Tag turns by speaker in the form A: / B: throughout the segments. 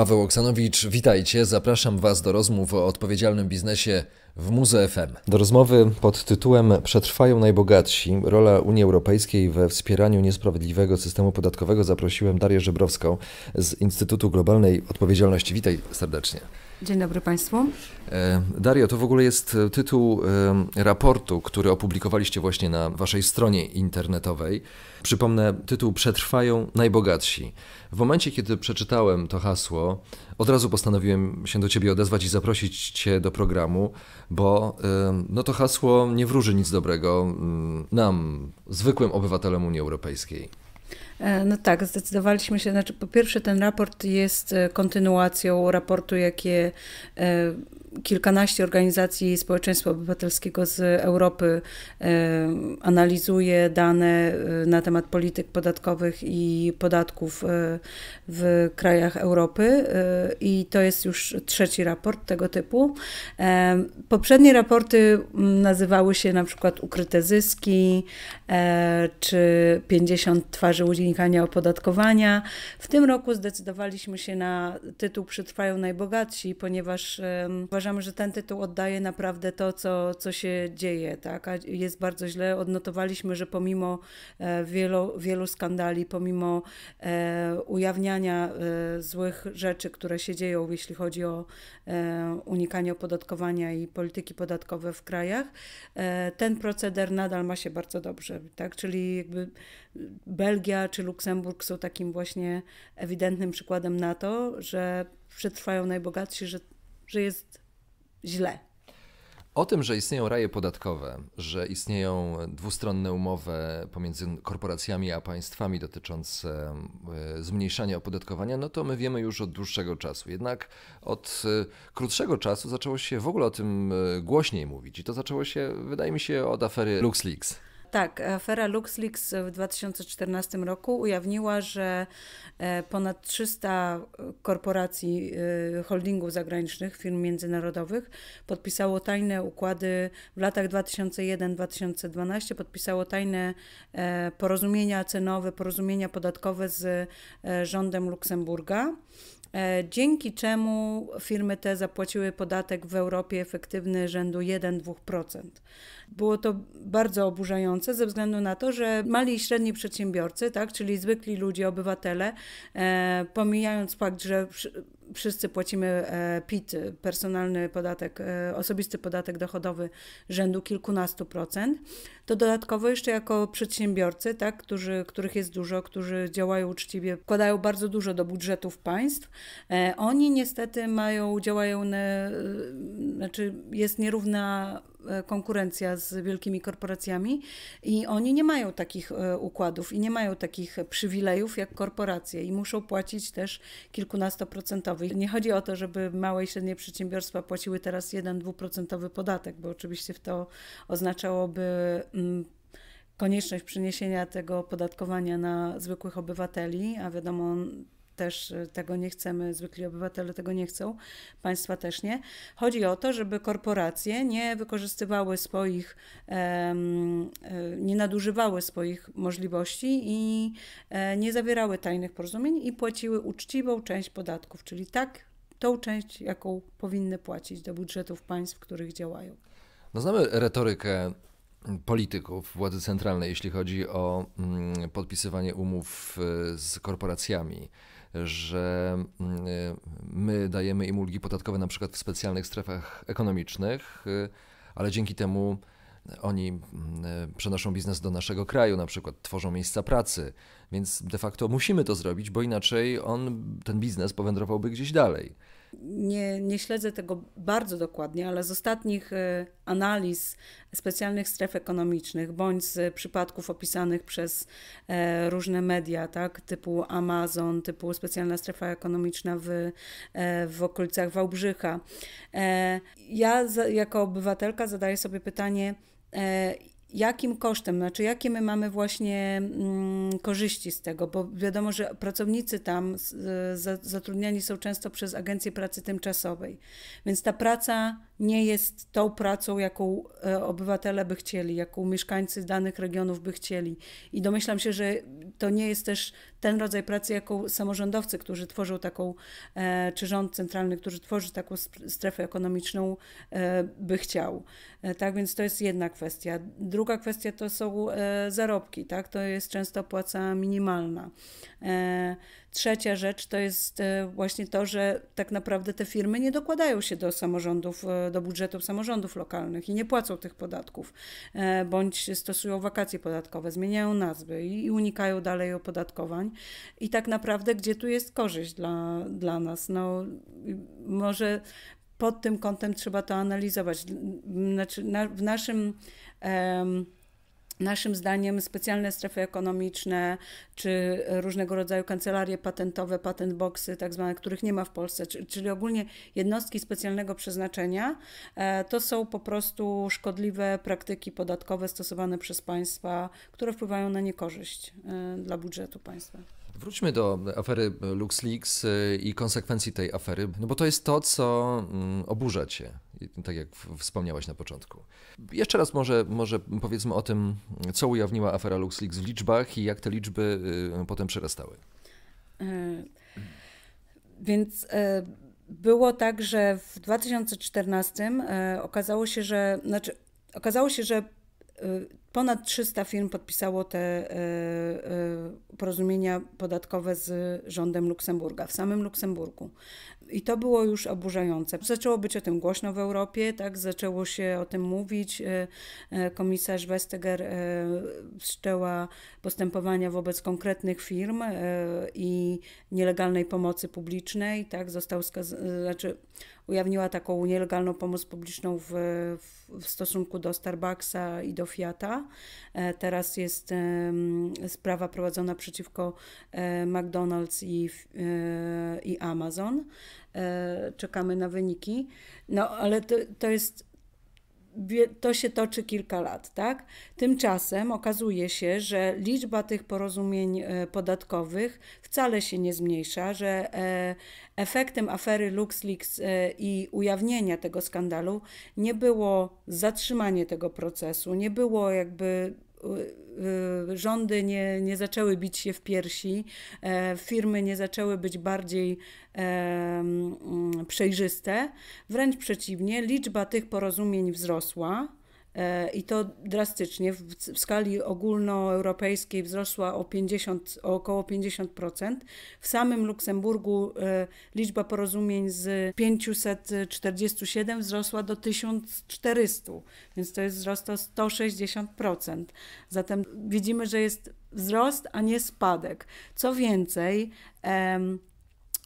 A: Paweł Oksanowicz, witajcie. Zapraszam Was do rozmów o odpowiedzialnym biznesie w Muze FM. Do rozmowy pod tytułem Przetrwają najbogatsi. Rola Unii Europejskiej we wspieraniu niesprawiedliwego systemu podatkowego zaprosiłem Darię Żebrowską z Instytutu Globalnej Odpowiedzialności. Witaj serdecznie.
B: Dzień dobry Państwu.
A: E, Dario, to w ogóle jest e, tytuł e, raportu, który opublikowaliście właśnie na Waszej stronie internetowej. Przypomnę, tytuł Przetrwają najbogatsi. W momencie, kiedy przeczytałem to hasło, od razu postanowiłem się do Ciebie odezwać i zaprosić Cię do programu, bo no to hasło nie wróży nic dobrego mm, nam, zwykłym obywatelom Unii Europejskiej.
B: E, no tak, zdecydowaliśmy się, znaczy po pierwsze ten raport jest e, kontynuacją raportu, jakie e, kilkanaście organizacji społeczeństwa obywatelskiego z Europy analizuje dane e, na temat polityk podatkowych i podatków e, w krajach Europy e, i to jest już trzeci raport tego typu. Poprzednie raporty mm, nazywały się na przykład Ukryte zyski czy 50 twarzy unikania opodatkowania. W tym roku zdecydowaliśmy się na tytuł Przetrwają najbogatsi, ponieważ uważam, że ten tytuł oddaje naprawdę to, co, co się dzieje. Tak? jest bardzo źle. Odnotowaliśmy, że pomimo e, wielu, wielu skandali, pomimo e, ujawniania e, złych rzeczy, które się dzieją, jeśli chodzi o unikanie opodatkowania i polityki podatkowe w krajach, ten proceder nadal ma się bardzo dobrze. Tak? Czyli jakby Belgia czy Luksemburg są takim właśnie ewidentnym przykładem na to, że przetrwają najbogatsi, że, że jest źle.
A: O tym, że istnieją raje podatkowe, że istnieją dwustronne umowy pomiędzy korporacjami a państwami dotyczące e, zmniejszania opodatkowania, no to my wiemy już od dłuższego czasu. Jednak od e, krótszego czasu zaczęło się w ogóle o tym e, głośniej mówić i to zaczęło się, wydaje mi się, od afery LuxLeaks.
B: Tak, afera LuxLeaks w 2014 roku ujawniła, że e, ponad 300 e, korporacji e, holdingów zagranicznych, firm międzynarodowych podpisało tajne układy w latach 2001-2012, podpisało tajne porozumienia cenowe, porozumienia podatkowe z rządem Luksemburga. E, dzięki czemu firmy te zapłaciły podatek w Europie efektywny rzędu 1-2%. Było to bardzo oburzające ze względu na to, że mali i średni przedsiębiorcy, tak, czyli zwykli ludzie, obywatele, e, pomijając fakt, że wszyscy płacimy e, PIT, personalny podatek, e, osobisty podatek dochodowy rzędu kilkunastu procent, to dodatkowo jeszcze jako przedsiębiorcy, tak, którzy, których jest dużo, którzy działają uczciwie, wkładają bardzo dużo do budżetów państw, e, oni niestety mają, działają, na, znaczy jest nierówna E, konkurencja z wielkimi korporacjami i oni nie mają takich e, układów i nie mają takich przywilejów jak korporacje i muszą płacić też kilkunastoprocentowy. Nie chodzi o to, żeby małe i średnie przedsiębiorstwa płaciły teraz 1-2% podatek, bo oczywiście to oznaczałoby mm, konieczność przeniesienia tego opodatkowania na zwykłych obywateli, a wiadomo, też y, tego nie chcemy, zwykli obywatele tego nie chcą, państwa też nie. Chodzi o to, żeby korporacje nie wykorzystywały swoich, y, nie nadużywały swoich możliwości i e, nie zawierały tajnych porozumień i płaciły uczciwą część podatków, czyli tak tą część, jaką powinny płacić do budżetów państw, w których działają.
A: No znamy retorykę polityków władzy centralnej, jeśli chodzi o mm, podpisywanie umów y, z korporacjami że mm, y, my dajemy im ulgi podatkowe na przykład w specjalnych strefach ekonomicznych, y, ale dzięki temu oni mm, y, przenoszą biznes do naszego kraju, na przykład tworzą miejsca pracy, więc de facto musimy to zrobić, bo inaczej on, ten biznes powędrowałby gdzieś dalej.
B: Nie, nie śledzę tego bardzo dokładnie, ale z ostatnich e, analiz specjalnych stref ekonomicznych bądź z przypadków opisanych przez e, różne media, tak, typu Amazon, typu specjalna strefa ekonomiczna w, e, w okolicach Wałbrzycha. Ja jako obywatelka zadaję sobie pytanie, jakim kosztem, znaczy jakie my mamy właśnie mm, korzyści z tego, bo wiadomo, że pracownicy tam zatrudniani są często przez agencję pracy tymczasowej, więc ta praca nie jest tą pracą, jaką e, obywatele by chcieli, jaką mieszkańcy danych regionów by chcieli. I domyślam się, że to nie jest też ten rodzaj pracy, jaką samorządowcy, którzy tworzą taką, e, czy rząd centralny, który tworzy taką strefę ekonomiczną, e, by chciał. Tak więc to jest jedna kwestia. Druga kwestia to są zarobki, tak? To jest często płaca minimalna. Trzecia rzecz to jest e, właśnie to, że tak naprawdę te firmy nie dokładają się do samorządów, e, do budżetów samorządów lokalnych i nie płacą tych podatków, e, bądź stosują wakacje podatkowe, zmieniają nazwy i unikają dalej opodatkowań. I tak naprawdę, gdzie tu jest korzyść dla, dla nas? No, może pod tym kątem trzeba to analizować. Znaczy, na, w naszym. Naszym zdaniem specjalne strefy ekonomiczne czy różnego rodzaju kancelarie patentowe, patent boxy, tak zwane, których nie ma w Polsce, czyli ogólnie jednostki specjalnego przeznaczenia, e, to są po prostu szkodliwe praktyki podatkowe stosowane przez państwa, które wpływają na niekorzyść e, dla budżetu państwa.
A: Wróćmy do afery LuxLeaks y, i konsekwencji tej afery, no bo to jest to, co mm, oburza cię, tak jak wspomniałaś na początku. Jeszcze raz może, może powiedzmy o tym, co ujawniła afera LuxLeaks w liczbach i jak te liczby y, potem przerastały.
B: E, więc e, było tak, że w 2014 e, okazało się, że znaczy, okazało się, że y, Ponad 300 firm podpisało te e, e, porozumienia podatkowe z rządem Luksemburga, w samym Luksemburgu. I to było już oburzające. Zaczęło być o tym głośno w Europie, tak? zaczęło się o tym mówić. E, komisarz Vestager wszczęła postępowania wobec konkretnych firm i nielegalnej pomocy publicznej. Tak? Został skaz- znaczy, ujawniła taką nielegalną pomoc publiczną w, w stosunku do Starbucksa i do Fiata. E, teraz jest sprawa prowadzona przeciwko e, McDonald's i, e, i Amazon. Czekamy na wyniki. No ale to, to jest to się toczy kilka lat, tak? Tymczasem okazuje się, że liczba tych porozumień e, podatkowych wcale się nie zmniejsza, że e, efektem afery LuxLeaks e, i ujawnienia tego skandalu nie było zatrzymanie tego procesu, nie było jakby Y, y, rządy nie, nie zaczęły bić się w piersi, e, firmy nie zaczęły być bardziej e, mm, przejrzyste. Wręcz przeciwnie, liczba tych porozumień wzrosła E, i to drastycznie. W, skali ogólnoeuropejskiej wzrosła o, 50, o około 50%. W samym Luksemburgu e, liczba porozumień z 547 wzrosła do 1400, więc to jest wzrost o 160%. Zatem widzimy, że jest wzrost, a nie spadek. Co więcej,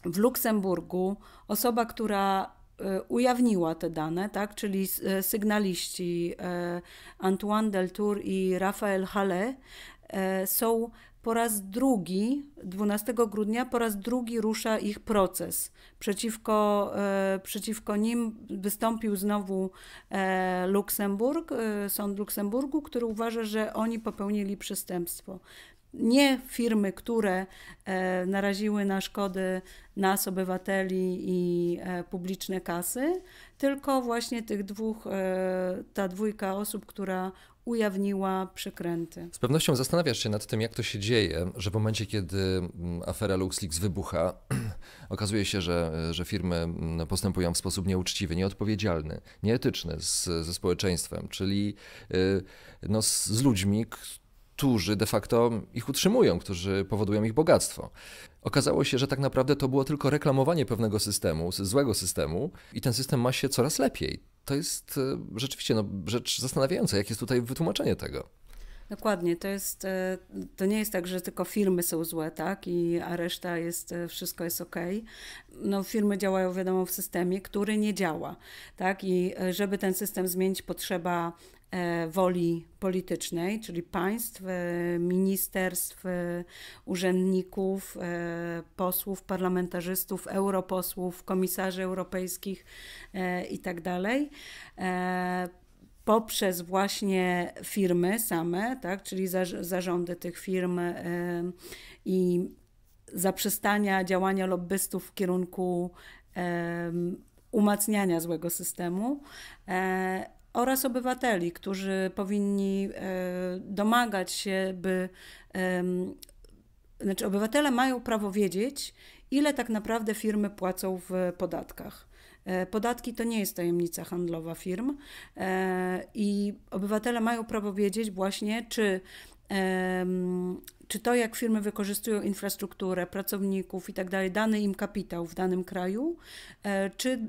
B: w Luksemburgu osoba, która Y, ujawniła te dane, tak? czyli y, sygnaliści y, Antoine Deltour i Raphael Halle są po raz drugi, 12 grudnia, po raz drugi rusza ich proces. Przeciwko, przeciwko nim wystąpił znowu Luksemburg, sąd Luksemburgu, który uważa, że oni popełnili przestępstwo nie firmy, które e, naraziły na szkody nas, obywateli i e, publiczne kasy, tylko właśnie tych dwóch, e, ta dwójka osób, która ujawniła przekręty. Z
A: pewnością zastanawiasz się nad tym, jak to się dzieje, że w momencie, kiedy mm, afera LuxLeaks wybucha, okazuje się, że, że firmy mm, postępują w sposób nieuczciwy, nieodpowiedzialny, nieetyczny z, ze społeczeństwem, czyli y, no, z, z ludźmi, którzy de facto ich utrzymują, którzy powodują ich bogactwo. Okazało się, że tak naprawdę to było tylko reklamowanie pewnego systemu, złego systemu, i ten system ma się coraz lepiej. To jest e, rzeczywiście no, rzecz zastanawiająca, jakie jest tutaj wytłumaczenie tego.
B: Dokładnie, to, jest, e, to nie jest tak, że tylko firmy są złe, tak, I, a reszta jest, e, wszystko jest ok. No, firmy działają, wiadomo, w systemie, który nie działa, tak, i żeby ten system zmienić, potrzeba E, woli politycznej, czyli państw, e, ministerstw, e, urzędników, posłów, parlamentarzystów, europosłów, komisarzy europejskich itd. Tak poprzez właśnie firmy same, tak, czyli zarządy tych firm i zaprzestania działania lobbystów w kierunku umacniania złego systemu oraz obywateli, którzy powinni e, domagać się, by znaczy obywatele mają prawo wiedzieć, ile tak naprawdę firmy płacą w podatkach. E, podatki to nie jest tajemnica handlowa firm e, i obywatele mają prawo wiedzieć właśnie, czy czy to, jak firmy wykorzystują infrastrukturę, pracowników i tak dalej, dany im kapitał w danym kraju, czy,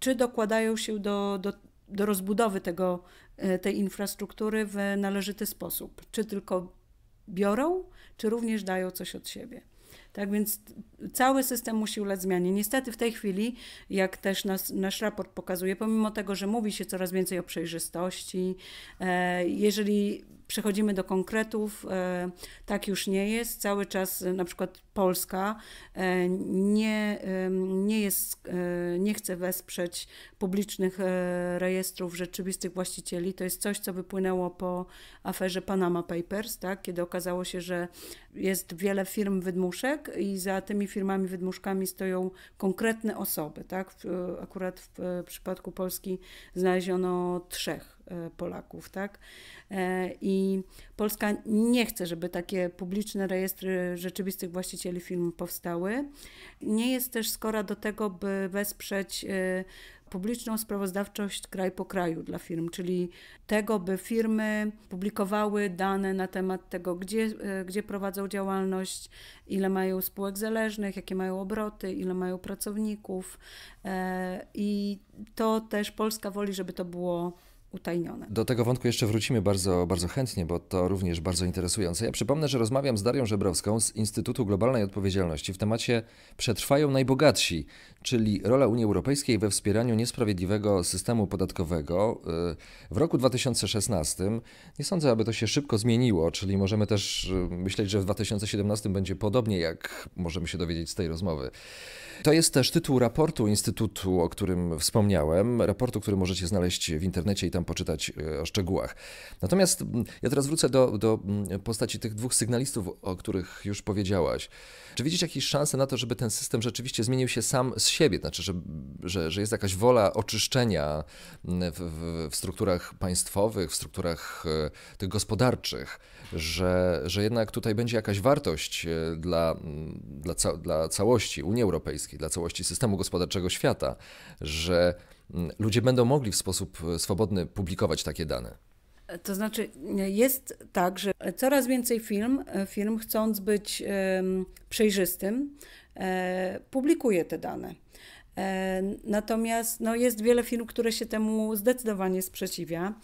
B: czy dokładają się do, do, do rozbudowy tego, e, tej infrastruktury w należyty sposób. Czy tylko biorą, czy również dają coś od siebie. Tak więc cały system musi ulec zmianie. Niestety w tej chwili, jak też nas, nasz raport pokazuje, pomimo tego, że mówi się coraz więcej o przejrzystości, e, jeżeli przechodzimy do konkretów. E, tak już nie jest. Cały czas e, na przykład Polska e, nie, nie, jest, nie chce wesprzeć publicznych rejestrów rzeczywistych właścicieli. To jest coś, co wypłynęło po aferze Panama Papers, tak? kiedy okazało się, że jest wiele firm wydmuszek i za tymi firmami wydmuszkami stoją konkretne osoby. Tak? Akurat w przypadku Polski znaleziono trzech E, Polaków, tak? E, I Polska nie chce, żeby takie publiczne rejestry rzeczywistych właścicieli filmu powstały. Nie jest też skora do tego, by wesprzeć e, publiczną sprawozdawczość kraj po kraju dla firm, czyli tego, by firmy publikowały dane na temat tego, gdzie, gdzie prowadzą działalność, ile mają spółek zależnych, jakie mają obroty, ile mają pracowników. I to też Polska woli, żeby to było utajnione.
A: Do tego wątku jeszcze wrócimy bardzo, bardzo chętnie, bo to również bardzo interesujące. Ja przypomnę, że rozmawiam z Darią Żebrowską z Instytutu Globalnej Odpowiedzialności w temacie Przetrwają Najbogatsi, czyli rola Unii Europejskiej we wspieraniu niesprawiedliwego systemu podatkowego. Y, w roku 2016 nie sądzę, aby to się szybko zmieniło, czyli możemy też y, myśleć, że w 2017 będzie podobnie, jak możemy się dowiedzieć z tej rozmowy. To jest też tytuł raportu Instytutu, o którym wspomniałem, raportu, który możecie znaleźć w internecie i tam poczytać y, o szczegółach. Natomiast mm, ja teraz wrócę do, do mm, postaci tych dwóch sygnalistów, o których już powiedziałaś. Czy widzisz jakieś szanse na to, żeby ten system rzeczywiście zmienił się sam z z siebie, znaczy, że, że, że jest jakaś wola oczyszczenia w, w, w strukturach państwowych, w strukturach e, tych gospodarczych, że, że jednak tutaj będzie jakaś wartość e, dla, mm, dla, ca, dla całości Unii Europejskiej, dla całości systemu gospodarczego świata, że mm, ludzie będą mogli w sposób e, swobodny publikować takie dane.
B: To znaczy, jest tak, że coraz więcej firm, firm chcąc być przejrzystym, E, publikuje te dane. E, natomiast no, jest wiele firm, które się temu zdecydowanie sprzeciwia.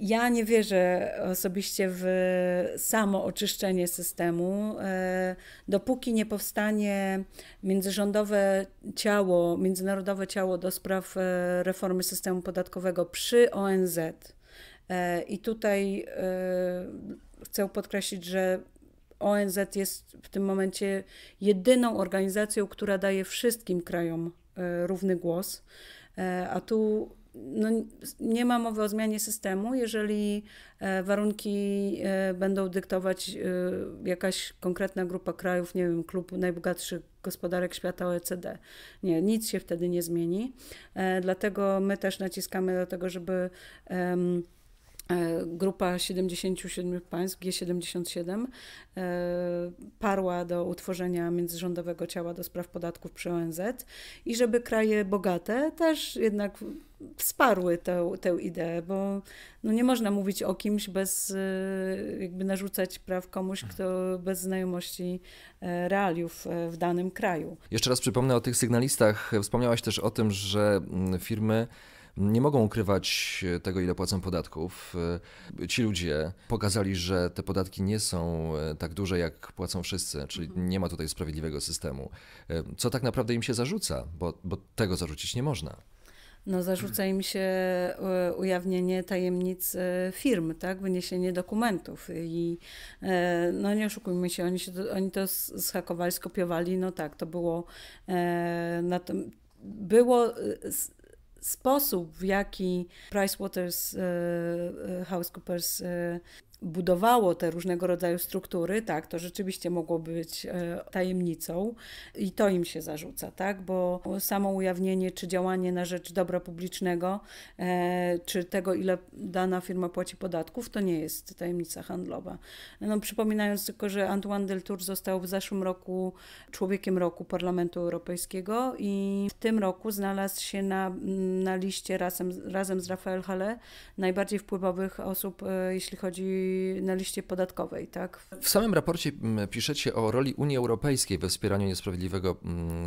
B: Ja nie wierzę osobiście w samo oczyszczenie systemu. E, dopóki nie powstanie międzyrządowe ciało, międzynarodowe ciało do spraw reformy systemu podatkowego przy ONZ, i tutaj chcę podkreślić, że ONZ jest w tym momencie jedyną organizacją, która daje wszystkim krajom e, równy głos, e, a tu no, nie ma mowy o zmianie systemu, jeżeli e, warunki będą dyktować jakaś konkretna grupa krajów, nie wiem, klub najbogatszych gospodarek świata OECD. Nie, nic się wtedy nie zmieni. Dlatego my też naciskamy do tego, żeby. Um, E, grupa 77 państw G77 e, parła do utworzenia międzyrządowego ciała do spraw podatków przy ONZ i żeby kraje bogate też jednak wsparły tę, tę ideę, bo no nie można mówić o kimś bez, e, jakby narzucać praw komuś, kto bez znajomości realiów w danym kraju.
A: Jeszcze raz przypomnę o tych sygnalistach. Wspomniałaś też o tym, że mm, firmy nie mogą ukrywać e, tego, ile płacą podatków. E, ci ludzie pokazali, że te podatki nie są e, tak duże, jak płacą wszyscy, czyli mhm. nie ma tutaj sprawiedliwego systemu. Co tak naprawdę im się zarzuca, bo, bo tego zarzucić nie można.
B: No, zarzuca im się ujawnienie tajemnic firm, tak? wyniesienie dokumentów. I no nie oszukujmy się, oni, się, oni to zhakowali, skopiowali. No tak, to było na tym, było sposób, w jaki PricewaterhouseCoopers e, e, e, budowało te różnego rodzaju struktury, tak, to rzeczywiście mogło być e, tajemnicą i to im się zarzuca, tak, bo samo ujawnienie czy działanie na rzecz dobra publicznego, e, czy tego, ile dana firma płaci podatków, to nie jest tajemnica handlowa. No, przypominając tylko, że Antoine Deltour został w zeszłym roku Człowiekiem Roku Parlamentu Europejskiego i w tym roku znalazł się na, na liście razem, razem z Rafael Halle najbardziej wpływowych osób, e, jeśli chodzi na liście podatkowej. Tak?
A: W samym raporcie mm, piszecie o roli Unii Europejskiej we wspieraniu niesprawiedliwego mm,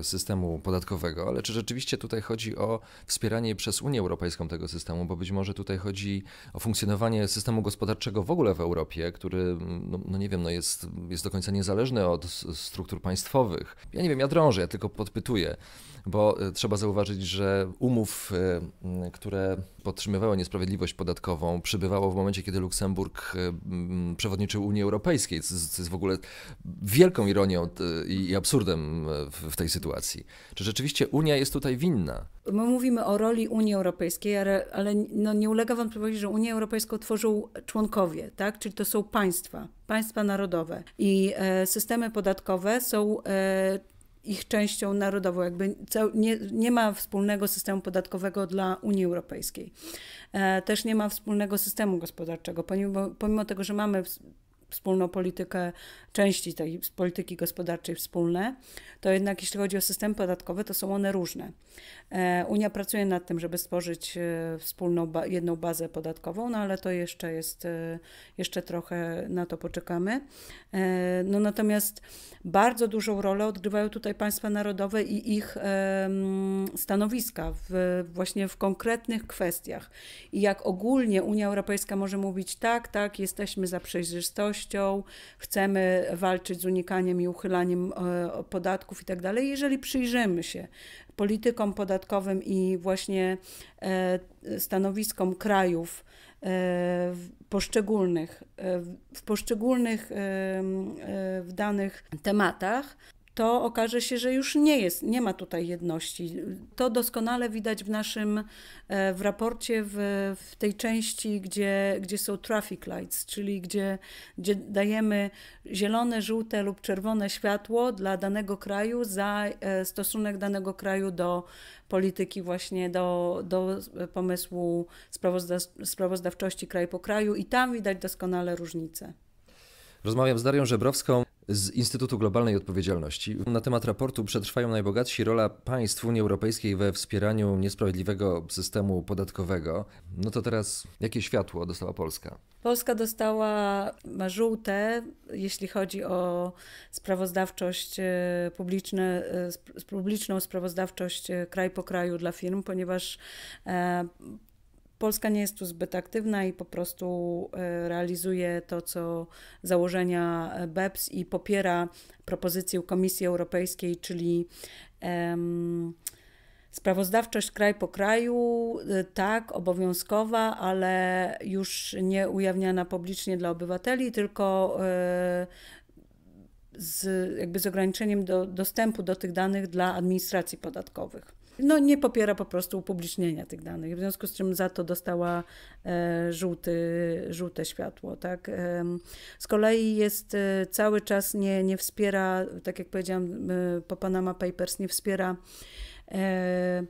A: e, systemu podatkowego, ale czy rzeczywiście tutaj chodzi o wspieranie przez Unię Europejską tego systemu, bo być może tutaj chodzi o funkcjonowanie systemu gospodarczego w ogóle w Europie, który, mm, no, no nie wiem, no jest, jest do końca niezależny od struktur państwowych. Ja nie wiem, ja drążę, ja tylko podpytuję bo e, trzeba zauważyć, że umów, e, które podtrzymywały niesprawiedliwość podatkową, przybywało w momencie, kiedy Luksemburg e, przewodniczył Unii Europejskiej, co jest w ogóle wielką ironią i absurdem w tej sytuacji. Czy rzeczywiście Unia jest tutaj winna?
B: My mówimy o roli Unii Europejskiej, ale, ale no nie ulega wątpliwości, że Unię Europejską tworzą członkowie, tak? czyli to są państwa, państwa narodowe. I systemy podatkowe są ich częścią narodową, jakby nie, nie ma wspólnego systemu podatkowego dla Unii Europejskiej. E, też nie ma wspólnego systemu gospodarczego, pomimo, pomimo tego, że mamy wspólną politykę, części tej polityki gospodarczej wspólne, to jednak jeśli chodzi o system podatkowy, to są one różne. E, Unia pracuje nad tym, żeby stworzyć e, wspólną jedną bazę podatkową, no ale to jeszcze jest, e, jeszcze trochę na to poczekamy. No natomiast bardzo dużą rolę odgrywają tutaj państwa narodowe i ich stanowiska w, właśnie w konkretnych kwestiach. I jak ogólnie Unia Europejska może mówić tak, tak, jesteśmy za przejrzystością, chcemy walczyć z unikaniem i uchylaniem e, podatków itd. Tak Jeżeli przyjrzymy się politykom podatkowym i właśnie e, stanowiskom krajów poszczególnych, w poszczególnych e, w danych tematach, to okaże się, że już nie jest, nie ma tutaj jedności. To doskonale widać w naszym, e, w raporcie, w, w tej części, gdzie, gdzie są traffic lights, czyli gdzie, gdzie dajemy zielone, żółte lub czerwone światło dla danego kraju za e, stosunek danego kraju do polityki właśnie, do, do pomysłu sprawozdawczości kraj po kraju i tam widać doskonale różnice.
A: Rozmawiam z Darią Żebrowską, z Instytutu Globalnej Odpowiedzialności. Na temat raportu przetrwają najbogatsi rola państw Unii Europejskiej we wspieraniu niesprawiedliwego systemu podatkowego. No to teraz jakie światło dostała Polska?
B: Polska dostała żółte, jeśli chodzi o sprawozdawczość e, publiczne, e, publiczną sprawozdawczość e, kraj po kraju dla firm, ponieważ Polska nie jest tu zbyt aktywna i po prostu e, realizuje to, co założenia e, BEPS i popiera propozycję Komisji Europejskiej, czyli sprawozdawczość kraj po kraju, e, tak, obowiązkowa, ale już nie ujawniana publicznie dla obywateli, tylko z, jakby z ograniczeniem do, dostępu do tych danych dla administracji podatkowych. No, nie popiera po prostu upublicznienia tych danych, w związku z czym za to dostała e, żółty, żółte światło. Tak? E, z kolei jest e, cały czas nie, nie wspiera, tak jak powiedziałam, e, po Panama Papers nie wspiera e,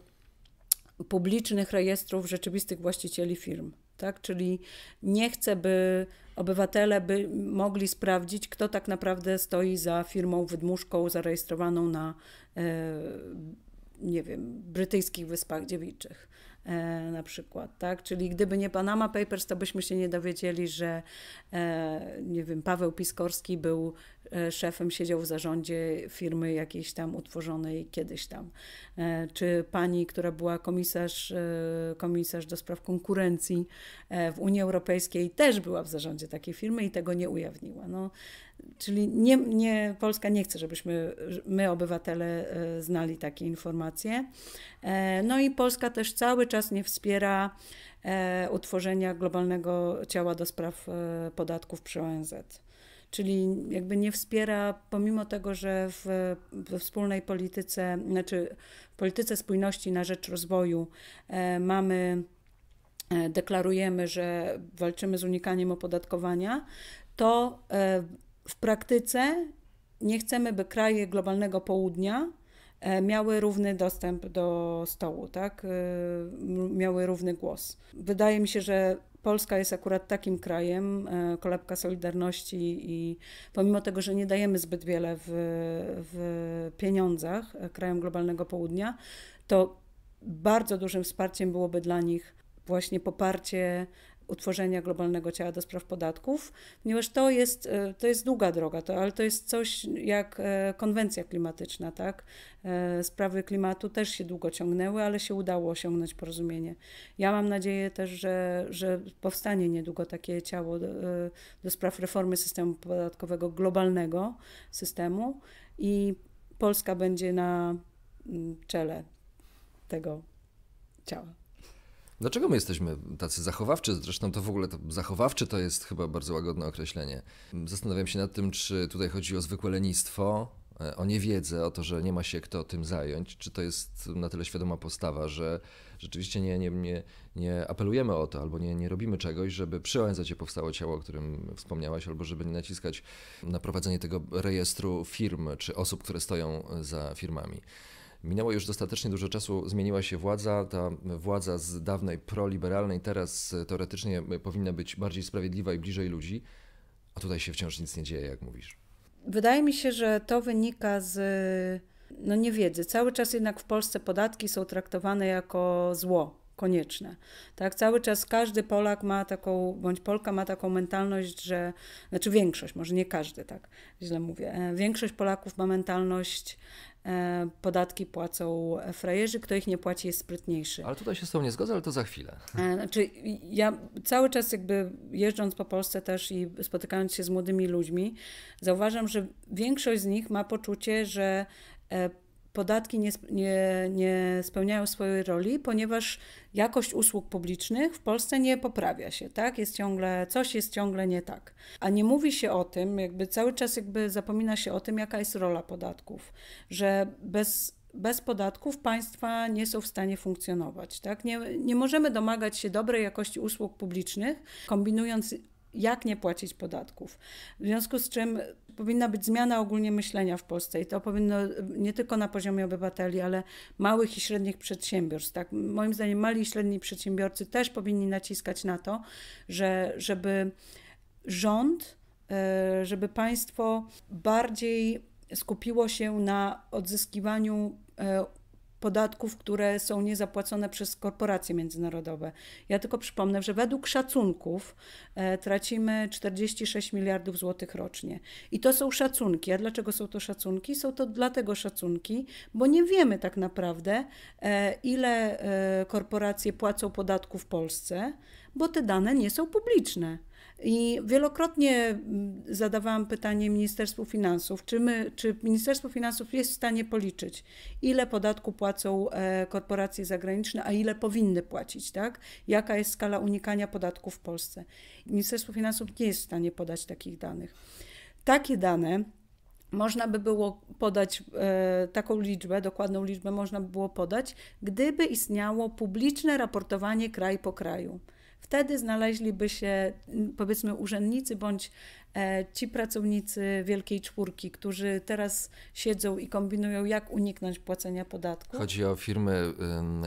B: publicznych rejestrów rzeczywistych właścicieli firm. Tak? Czyli nie chce, by obywatele by mogli sprawdzić, kto tak naprawdę stoi za firmą wydmuszką zarejestrowaną na, e, nie wiem, brytyjskich Wyspach Dziewiczych. E, na przykład, tak? Czyli gdyby nie Panama Papers, to byśmy się nie dowiedzieli, że e, nie wiem, Paweł Piskorski był e, szefem, siedział w zarządzie firmy jakiejś tam utworzonej kiedyś tam. Czy pani, która była komisarz, komisarz do spraw konkurencji w Unii Europejskiej też była w zarządzie takiej firmy i tego nie ujawniła. No, Czyli nie, nie, Polska nie chce, żebyśmy my, obywatele, e, znali takie informacje. E, no i Polska też cały czas nie wspiera e, utworzenia globalnego ciała do spraw podatków przy ONZ. Czyli jakby nie wspiera, pomimo tego, że w, w wspólnej polityce, znaczy w polityce spójności na rzecz rozwoju mamy deklarujemy, że walczymy z unikaniem opodatkowania, to w praktyce nie chcemy, by kraje globalnego południa e, miały równy dostęp do stołu, tak? E, miały równy głos. Wydaje mi się, że Polska jest akurat takim krajem, e, kolebka Solidarności i pomimo tego, że nie dajemy zbyt wiele w, w pieniądzach krajom globalnego południa, to bardzo dużym wsparciem byłoby dla nich właśnie poparcie utworzenia globalnego ciała do spraw podatków, ponieważ to jest, e, to jest długa droga, to, ale to jest coś jak e, konwencja klimatyczna, tak? E, sprawy klimatu też się długo ciągnęły, ale się udało osiągnąć porozumienie. Ja mam nadzieję też, że, że powstanie niedługo takie ciało do, do spraw reformy systemu podatkowego, globalnego systemu i Polska będzie na mm, czele tego ciała.
A: Dlaczego my jesteśmy tacy zachowawczy? Zresztą to w ogóle to zachowawczy to jest chyba bardzo łagodne określenie. Zastanawiam się nad tym, czy tutaj chodzi o zwykłe lenistwo, e, o niewiedzę, o to, że nie ma się kto tym zająć, czy to jest na tyle świadoma postawa, że rzeczywiście nie, nie, nie, nie apelujemy o to, albo nie, nie robimy czegoś, żeby przy ONZ powstało ciało, o którym wspomniałaś, albo żeby nie naciskać na prowadzenie tego rejestru firm czy osób, które stoją za firmami. Minęło już dostatecznie dużo czasu, zmieniła się władza. Ta władza z dawnej proliberalnej teraz teoretycznie powinna być bardziej sprawiedliwa i bliżej ludzi, a tutaj się wciąż nic nie dzieje, jak mówisz.
B: Wydaje mi się, że to wynika z no, niewiedzy. Cały czas jednak w Polsce podatki są traktowane jako zło konieczne. Tak, cały czas każdy Polak ma taką, bądź Polka ma taką mentalność, że, znaczy większość, może nie każdy, tak, źle mówię, e, większość Polaków ma mentalność, e, podatki płacą frajerzy, kto ich nie płaci jest
A: sprytniejszy. Ale tutaj się z tą nie zgodzę, ale to za chwilę.
B: E, znaczy ja cały czas jakby jeżdżąc po Polsce też i spotykając się z młodymi ludźmi, zauważam, że większość z nich ma poczucie, że podatki nie, nie, nie spełniają swojej roli, ponieważ jakość usług publicznych w Polsce nie poprawia się, tak? Jest ciągle, coś jest ciągle nie tak. A nie mówi się o tym, jakby cały czas jakby zapomina się o tym, jaka jest rola podatków, że bez bez podatków państwa nie są w stanie funkcjonować. Tak? Nie, nie możemy domagać się dobrej jakości usług publicznych, kombinując jak nie płacić podatków. W związku z czym powinna być zmiana ogólnie myślenia w Polsce i to powinno nie tylko na poziomie obywateli, ale małych i średnich przedsiębiorstw. Tak? Moim zdaniem mali i średni przedsiębiorcy też powinni naciskać na to, że, żeby rząd, e, żeby państwo bardziej skupiło się na odzyskiwaniu e, podatków, które są niezapłacone przez korporacje międzynarodowe. Ja tylko przypomnę, że według szacunków e, tracimy 46 miliardów złotych rocznie. I to są szacunki. A dlaczego są to szacunki? Są to dlatego szacunki, bo nie wiemy tak naprawdę, e, ile e, korporacje płacą podatków w Polsce, bo te dane nie są publiczne. I wielokrotnie mm, zadawałam pytanie Ministerstwu Finansów, czy, my, czy Ministerstwo Finansów jest w stanie policzyć, ile podatku płacą e, korporacje zagraniczne, a ile powinny płacić, tak? Jaka jest skala unikania podatku w Polsce? Ministerstwo Finansów nie jest w stanie podać takich danych. Takie dane można by było podać e, taką liczbę, dokładną liczbę można by było podać, gdyby istniało publiczne raportowanie kraj po kraju. Wtedy znaleźliby się, mm, powiedzmy, urzędnicy bądź e, ci pracownicy Wielkiej Czwórki, którzy teraz siedzą i kombinują, jak uniknąć płacenia podatku. Chodzi
A: o firmy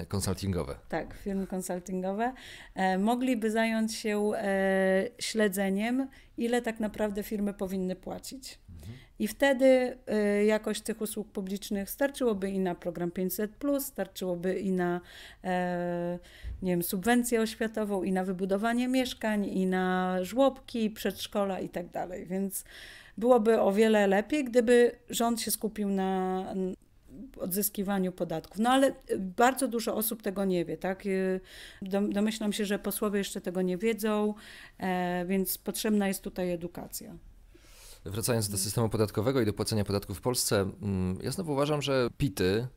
A: konsultingowe.
B: Tak, firmy konsultingowe. E, mogliby zająć się e, śledzeniem, ile tak naprawdę firmy powinny płacić. I wtedy y, jakość tych usług publicznych starczyłoby i na program 500, starczyłoby i na e, nie wiem, subwencję oświatową, i na wybudowanie mieszkań, i na żłobki, przedszkola i tak dalej. Więc byłoby o wiele lepiej, gdyby rząd się skupił na odzyskiwaniu podatków. No ale y, bardzo dużo osób tego nie wie, tak? Y, domyślam się, że posłowie jeszcze tego nie wiedzą, e, więc potrzebna jest tutaj edukacja.
A: Wracając do systemu podatkowego i do płacenia podatków w Polsce, mm, ja znowu uważam, że PITy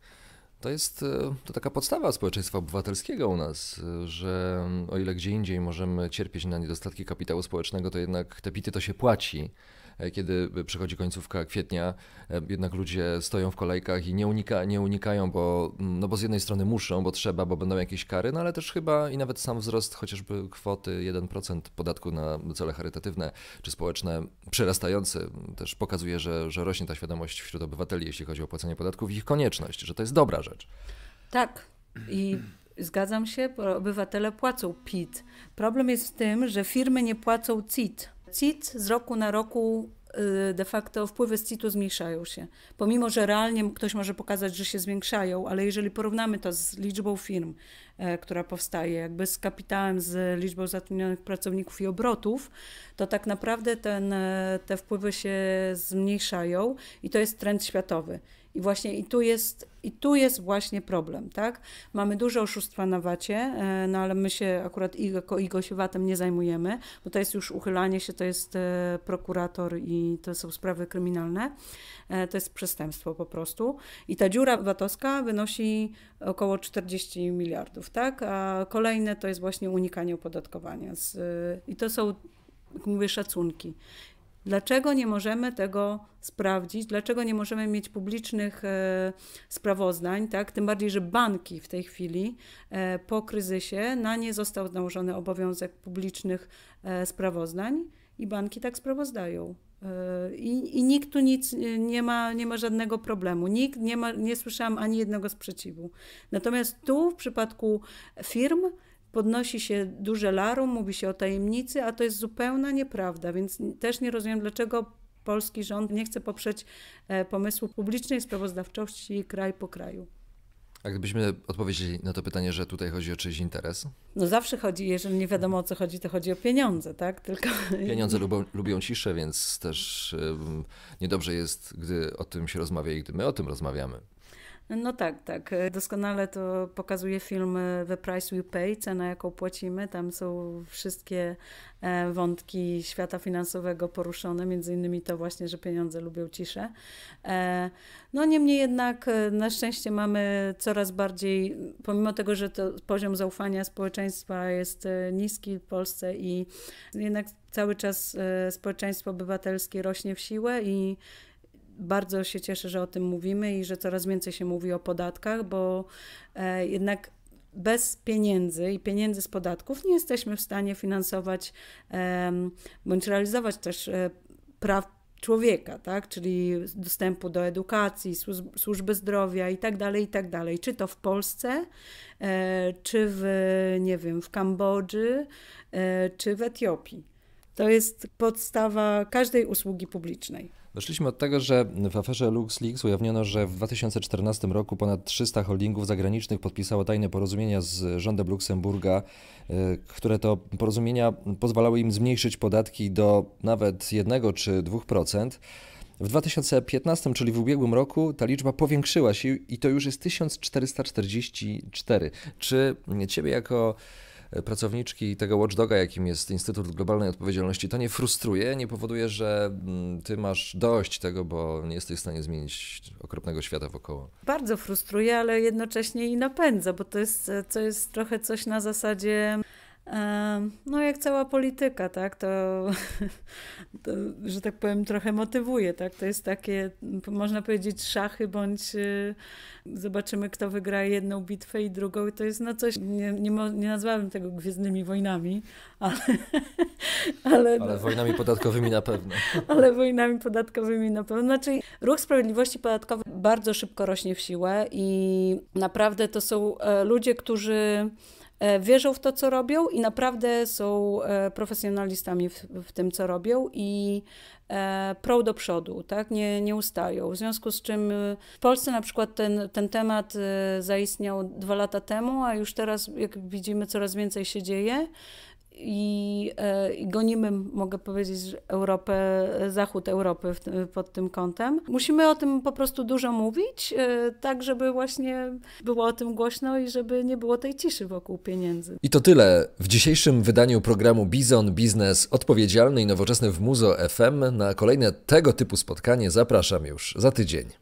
A: to jest e, to taka podstawa społeczeństwa obywatelskiego u nas, e, że o ile gdzie indziej możemy cierpieć na niedostatki kapitału społecznego, to jednak te PITy to się płaci. E, kiedy przychodzi końcówka kwietnia, e, jednak ludzie stoją w kolejkach i nie, unika, nie unikają, bo, mm, no bo z jednej strony muszą, bo trzeba, bo będą jakieś kary, no ale też chyba i nawet sam wzrost chociażby kwoty 1% podatku na cele charytatywne czy społeczne przerastający mm, też pokazuje, że, że rośnie ta świadomość wśród obywateli, jeśli chodzi o płacenie podatków i ich konieczność, że to jest dobra rzecz.
B: Tak. I zgadzam się, bo obywatele płacą PIT. Problem jest w tym, że firmy nie płacą CIT. CIT z roku na roku y, de facto wpływy z CIT-u zmniejszają się. Pomimo, że realnie ktoś może pokazać, że się zwiększają, ale jeżeli porównamy to z liczbą firm, e, która powstaje, jakby z kapitałem, z liczbą zatrudnionych pracowników i obrotów, to tak naprawdę ten, e, te wpływy się zmniejszają i to jest trend światowy. I właśnie i tu jest, i tu jest właśnie problem, tak? Mamy duże oszustwa na wacie, e, no ale my się akurat jako IGO się nie zajmujemy, bo to jest już uchylanie się, to jest e, prokurator i to są sprawy kryminalne. E, to jest przestępstwo po prostu. I ta dziura VAT-owska wynosi około 40 miliardów, tak? A kolejne to jest właśnie unikanie opodatkowania. Z, I to są jak mówię, szacunki. Dlaczego nie możemy tego sprawdzić? Dlaczego nie możemy mieć publicznych e, sprawozdań? Tak? Tym bardziej, że banki w tej chwili e, po kryzysie na nie został nałożony obowiązek publicznych e, sprawozdań i banki tak sprawozdają. E, I, I, nikt tu nic e, nie ma, nie ma żadnego problemu. Nikt nie ma, nie słyszałam ani jednego sprzeciwu. Natomiast tu w przypadku firm podnosi się duże larum, mówi się o tajemnicy, a to jest zupełna nieprawda, więc też nie rozumiem, dlaczego polski rząd nie chce poprzeć e, pomysłu publicznej sprawozdawczości kraj po kraju.
A: A gdybyśmy odpowiedzieli na to pytanie, że tutaj chodzi o czyjś interes?
B: No zawsze chodzi, jeżeli nie wiadomo o co chodzi, to chodzi o pieniądze, tak? Tylko... Pieniądze
A: lubią, lubią ciszę, więc też um, niedobrze jest, gdy o tym się rozmawia i gdy my o tym rozmawiamy.
B: No tak, tak. Doskonale to pokazuje film The Price We Pay, cena jaką płacimy. Tam są wszystkie e, wątki świata finansowego poruszone, między innymi to właśnie, że pieniądze lubią ciszę. E, no niemniej jednak e, na szczęście mamy coraz bardziej, pomimo tego, że to poziom zaufania społeczeństwa jest niski w Polsce i jednak cały czas społeczeństwo obywatelskie rośnie w siłę i bardzo się cieszę, że o tym mówimy i że coraz więcej się mówi o podatkach, bo e, jednak bez pieniędzy i pieniędzy z podatków nie jesteśmy w stanie finansować bądź realizować też e, praw człowieka, tak? czyli dostępu do edukacji, służby zdrowia itd., tak itd. Tak czy to w Polsce, e, czy w, nie wiem, w Kambodży, czy w Etiopii. To jest podstawa każdej usługi publicznej.
A: Doszliśmy od tego, że w aferze LuxLeaks ujawniono, że w 2014 roku ponad 300 holdingów zagranicznych podpisało tajne porozumienia z rządem Luksemburga, e, które to porozumienia pozwalały im zmniejszyć podatki do nawet 1 czy 2%. W 2015, czyli w ubiegłym roku, ta liczba powiększyła się i to już jest 1444. Czy Ciebie jako pracowniczki tego watchdoga, jakim jest Instytut Globalnej Odpowiedzialności, to nie frustruje, nie powoduje, że mm, ty masz dość tego, bo nie jesteś w stanie zmienić okropnego świata wokoło?
B: Bardzo frustruje, ale jednocześnie i napędza, bo to jest, to jest trochę coś na zasadzie no, jak cała polityka, tak, to, to, że tak powiem, trochę motywuje, tak? To jest takie, można powiedzieć, szachy, bądź y, zobaczymy, kto wygra jedną bitwę i drugą, i to jest no coś, nie, nie, nie nazwałabym tego gwiezdnymi wojnami, ale. Ale, ale no. wojnami
A: podatkowymi na pewno.
B: Ale wojnami podatkowymi na pewno. Znaczy, ruch sprawiedliwości podatkowej bardzo szybko rośnie w siłę i naprawdę to są e, ludzie, którzy E, wierzą w to, co robią i naprawdę są e, profesjonalistami w, w tym, co robią i e, prą do przodu, tak? nie, nie ustają. W związku z czym w Polsce na przykład ten, ten temat zaistniał dwa lata temu, a już teraz, jak widzimy, coraz więcej się dzieje i, e, i gonimy, mogę powiedzieć, Europę, zachód Europy pod tym kątem. Musimy o tym po prostu dużo mówić, e, tak żeby właśnie było o tym głośno i żeby nie było tej ciszy wokół pieniędzy.
A: I to tyle w dzisiejszym wydaniu programu Bizon Biznes Odpowiedzialny i Nowoczesny w Muzo FM. Na kolejne tego typu spotkanie zapraszam już za tydzień.